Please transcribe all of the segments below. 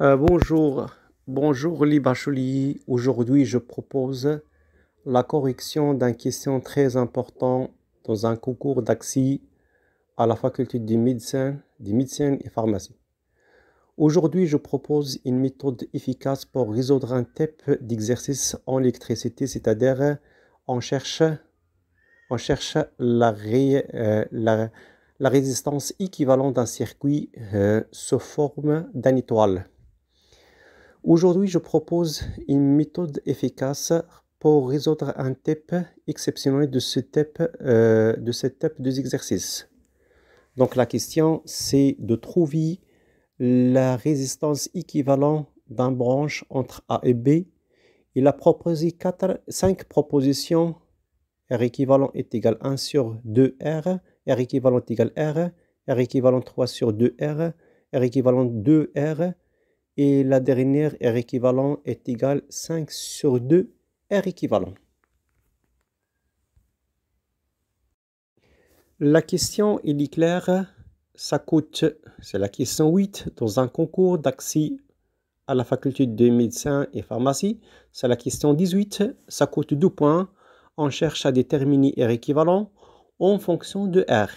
Euh, bonjour, bonjour, bonjour Libacholi. Aujourd'hui, je propose la correction d'un question très important dans un concours d'accès à la faculté de médecine de médecine et pharmacie. Aujourd'hui, je propose une méthode efficace pour résoudre un type d'exercice en électricité, c'est-à-dire on cherche, on cherche la, euh, résistance équivalente d'un circuit euh, sous forme d'un étoile. Aujourd'hui, je propose une méthode efficace pour résoudre un type exceptionnel de ce type, euh, de type Donc la question, c'est de trouver la résistance équivalente d'un branche entre A et B. Il a proposé 5 propositions. R équivalent est égal 1 sur 2R, R équivalent est égal R, R équivalent 3 sur 2R, R équivalent 2R, et la dernière R équivalent est égale 5 sur 2 R équivalent. La question, est claire, ça coûte, c'est la question 8, dans un concours d'accès à la faculté de médecine et pharmacie. C'est la question 18, ça coûte 2 points. On cherche à déterminer R équivalent en fonction de R.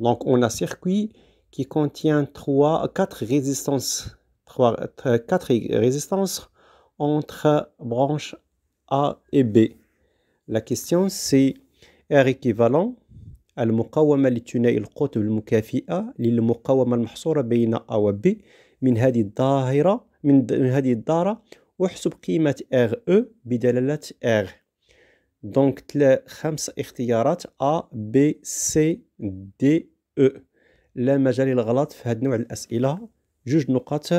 Donc on a circuit qui contient 3, 4 résistances 3, 4 euh, résistances entre branches A et B. La question c'est R équivalent à المقاومة للثنائي القطب المكافئة للمقاومة المحصورة بين A و B من هذه الظاهرة من هذه الدارة احسب قيمة RE بدلالة R دونك تلا خمس اختيارات A B C D E لا مجال للغلط في هذا النوع الأسئلة جوج نقاط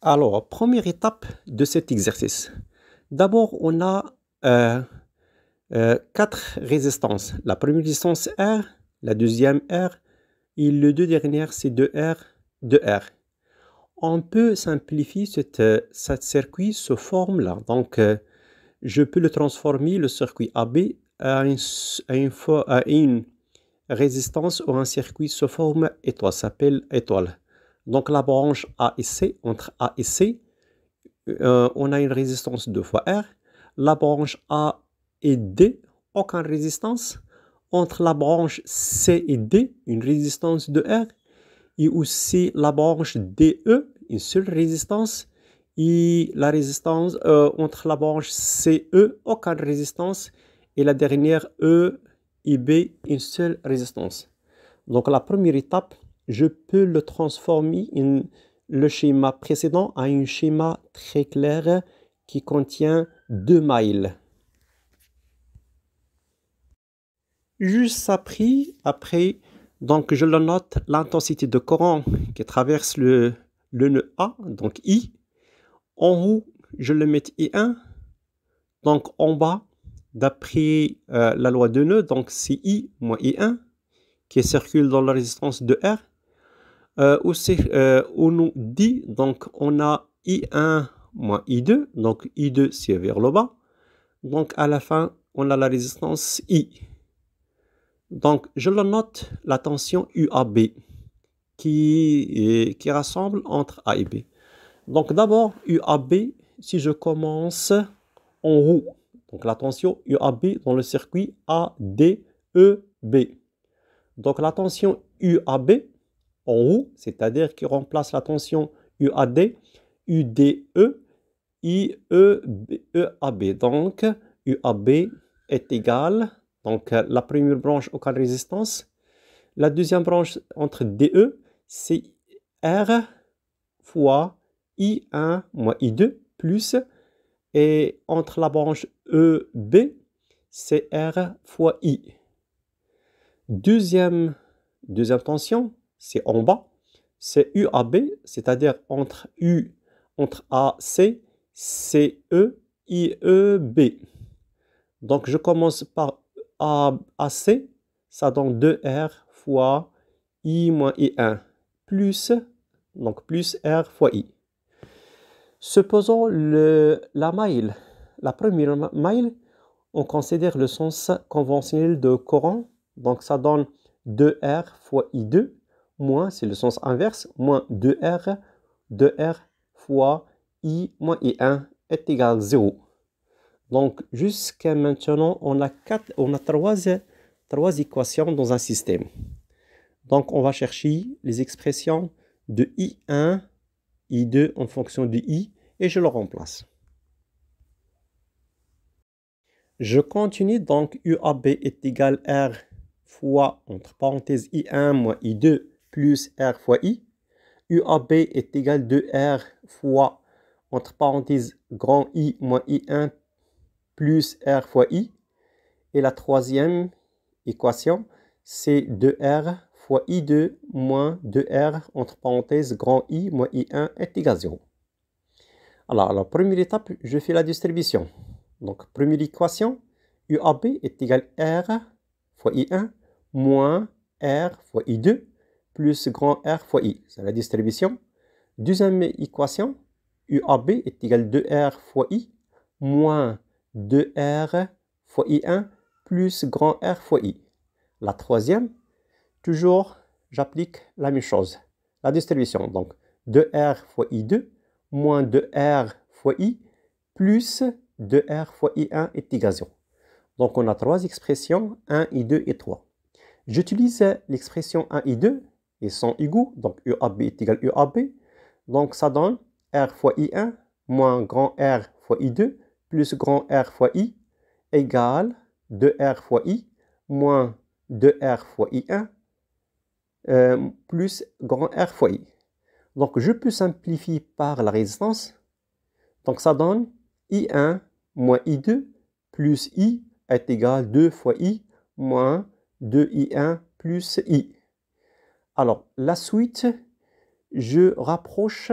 Alors, première étape de cet exercice. D'abord, on a euh, euh, quatre résistances. La première résistance R, la deuxième R, et les deux dernières, c'est 2R, 2R. On peut simplifier cette, cette circuit ce forme-là. Donc, euh, je peux le transformer, le circuit AB, à, une, à une résistance ou un circuit se forme, étoile s'appelle étoile. Donc la branche A et C, entre A et C, euh, on a une résistance 2 fois R. La branche A et D, aucune résistance. Entre la branche C et D, une résistance de R. Et aussi la branche DE, une seule résistance. Et la résistance euh, entre la branche CE, aucune résistance. Et la dernière E, B une seule résistance. Donc la première étape, je peux le transformer le schéma précédent à un schéma très clair qui contient deux mailles. Juste après, après donc je le note, l'intensité de courant qui traverse le, le nœud A, donc I. En haut, je le mets I1. Donc en bas, d'après euh, la loi de nœud, donc c'est I moins I1 qui circule dans la résistance de R. Euh, où euh, nous dit, donc on a I1 moins I2, donc I2 c'est vers le bas. Donc à la fin, on a la résistance I. Donc je le note, la tension UAB qui, qui rassemble entre A et B. Donc d'abord, UAB, si je commence en roue. Donc la tension UAB dans le circuit ADEB. Donc la tension UAB en haut, c'est-à-dire qui remplace la tension UAD, UDE, IEAB. E donc UAB est égal, donc la première branche aucune résistance. La deuxième branche entre DE, c'est R fois I1 moins I2 plus et entre la branche EB, c'est R fois I. Deuxième, tension, c'est en bas, c'est UAB, c'est-à-dire entre U, entre AC, e, e, B. Donc je commence par A, AC, ça donne 2R fois I moins I1, plus, donc plus R fois I. Supposons le, la maille. la première maille, on considère le sens conventionnel de Coran, donc ça donne 2R fois I2, moins, c'est le sens inverse, moins 2R, 2R fois I moins I1 est égal à 0. Donc jusqu'à maintenant, on a, on a trois, trois équations dans un système. Donc on va chercher les expressions de I1 I2 en fonction de I et je le remplace. Je continue donc UAB est égal R fois, entre parenthèses, I1 moins I2 plus R fois I. UAB est égal 2 R fois, entre parenthèses, grand I moins I1 plus R fois I. Et la troisième équation, c'est 2R fois I2 moins 2R entre parenthèses grand I moins I1 est égal à 0. Alors, la première étape, je fais la distribution. Donc, première équation, UAB est égal à R fois I1 moins R fois I2 plus grand R fois I. C'est la distribution. Deuxième équation, UAB est égal à 2R fois I moins 2R fois I1 plus grand R fois I. La troisième, toujours, j'applique la même chose, la distribution. Donc, 2R fois I2 moins 2R fois I plus 2R fois I1 est 0. Donc, on a trois expressions, 1, I2 et 3. J'utilise l'expression 1, I2 et son égaux, donc UAB est à UAB. Donc, ça donne R fois I1 moins grand R fois I2 plus grand R fois I égale 2R fois I moins 2R fois I1 euh, plus grand R fois I. Donc je peux simplifier par la résistance. Donc ça donne I1 moins I2 plus I est égal à 2 fois I moins 2I1 plus I. Alors la suite, je rapproche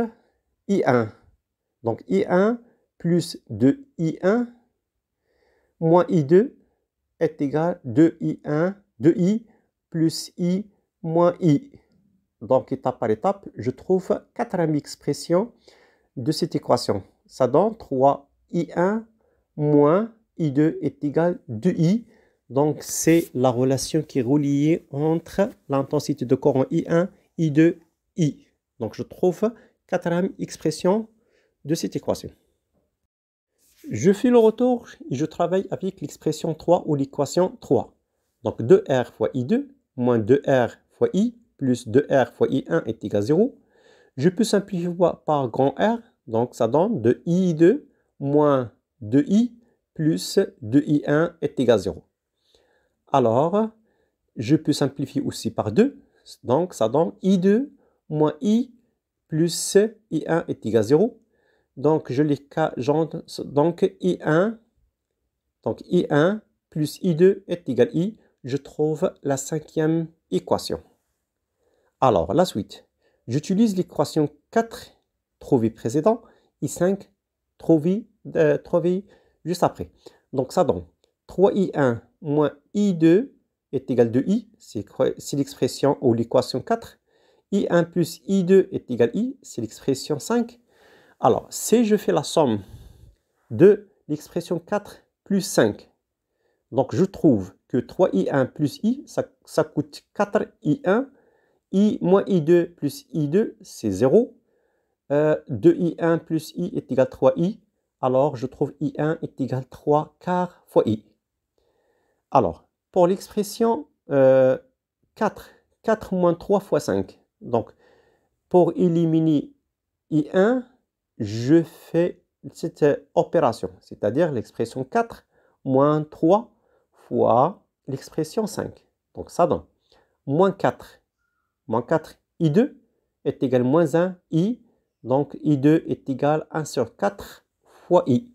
I1. Donc I1 plus 2I1 moins I2 est égal à 2I1, 2I plus I moins i. Donc, étape par étape, je trouve quatrième expression de cette équation. Ça donne 3i1 moins i2 est égal à 2i. Donc, c'est la relation qui est reliée entre l'intensité de courant I1, I2, I. Donc, je trouve quatrième expression de cette équation. Je fais le retour et je travaille avec l'expression 3 ou l'équation 3. Donc, 2R fois I2 moins 2R plus 2r fois i1 est égal à 0. Je peux simplifier par grand R, donc ça donne 2i2 moins 2i plus 2i1 est égal à 0. Alors, je peux simplifier aussi par 2, donc ça donne i2 moins i plus i1 est égal à 0. Donc, je les donc i1, donc i1 plus i2 est égal à i. Je trouve la cinquième équation. Alors, la suite. J'utilise l'équation 4 trouvé précédent i 5 trouvé euh, juste après. Donc, ça donne 3i1 moins i2 est égal 2 i, c'est l'expression ou l'équation 4. i1 plus i2 est égal à i, c'est l'expression 5. Alors, si je fais la somme de l'expression 4 plus 5, donc je trouve que 3i1 plus i, ça, ça coûte 4i1 i moins i2 plus i2, c'est 0. 2i1 euh, plus i est égal à 3i. Alors, je trouve i1 est égal à 3 quarts fois i. Alors, pour l'expression 4, euh, 4 moins 3 fois 5. Donc, pour éliminer i1, je fais cette opération, c'est-à-dire l'expression 4 moins 3 fois l'expression 5. Donc, ça donne moins 4 moins 4, I2 est égal à moins 1, I. Donc I2 est égal à 1 sur 4 fois I.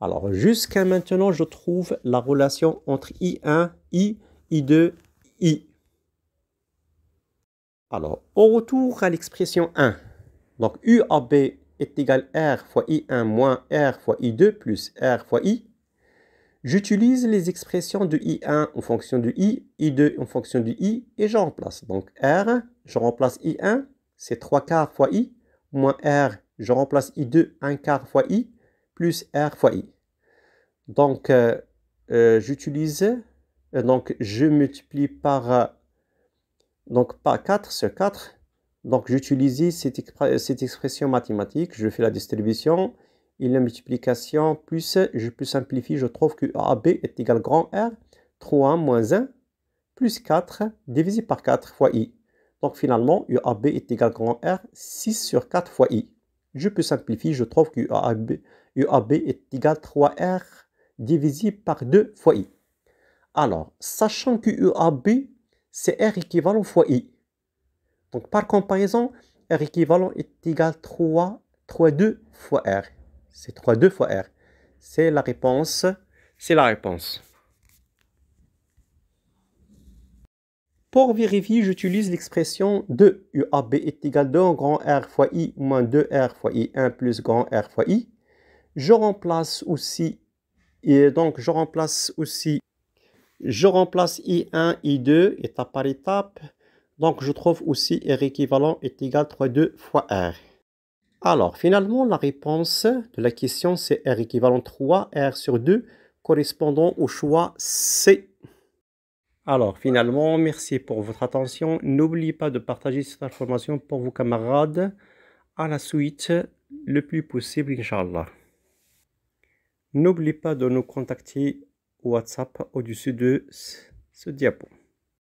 Alors jusqu'à maintenant, je trouve la relation entre I1, I, I2, I. Alors, au retour à l'expression 1, donc UAB est égal à R fois I1 moins R fois I2 plus R fois I. J'utilise les expressions de I1 en fonction de I, I2 en fonction de I, et je remplace. Donc R, je remplace I1, c'est 3 quarts fois I, moins R, je remplace I2, 1 quart fois I, plus R fois I. Donc, euh, euh, j'utilise, euh, donc je multiplie par, donc par 4 sur 4. Donc, j'utilise cette, cette expression mathématique, je fais la distribution, et la multiplication plus je peux simplifier, je trouve que AB est égal à grand R, 3 moins 1 plus 4 divisé par 4 fois I. Donc finalement, UAB est égal à grand R, 6 sur 4 fois I. Je peux simplifier, je trouve que UAB, UAB est égal à 3R divisé par 2 fois I. Alors, sachant que UAB, c'est R équivalent fois I. Donc par comparaison, R équivalent est égal à 3, 3, 2 fois R. C'est 3, 2 fois R. C'est la réponse. C'est la réponse. Pour vérifier, j'utilise l'expression 2. UAB est égal à 2 grand R fois I moins 2R fois I1 plus grand R fois I. Je remplace aussi, et donc je remplace aussi, je remplace I1, I2, étape par étape. Donc je trouve aussi R équivalent est égal à 3, 2 fois R. Alors, finalement, la réponse de la question, c'est R équivalent 3, R sur 2, correspondant au choix C. Alors, finalement, merci pour votre attention. N'oubliez pas de partager cette information pour vos camarades. À la suite, le plus possible, Inch'Allah. N'oubliez pas de nous contacter WhatsApp au-dessus de ce diapo.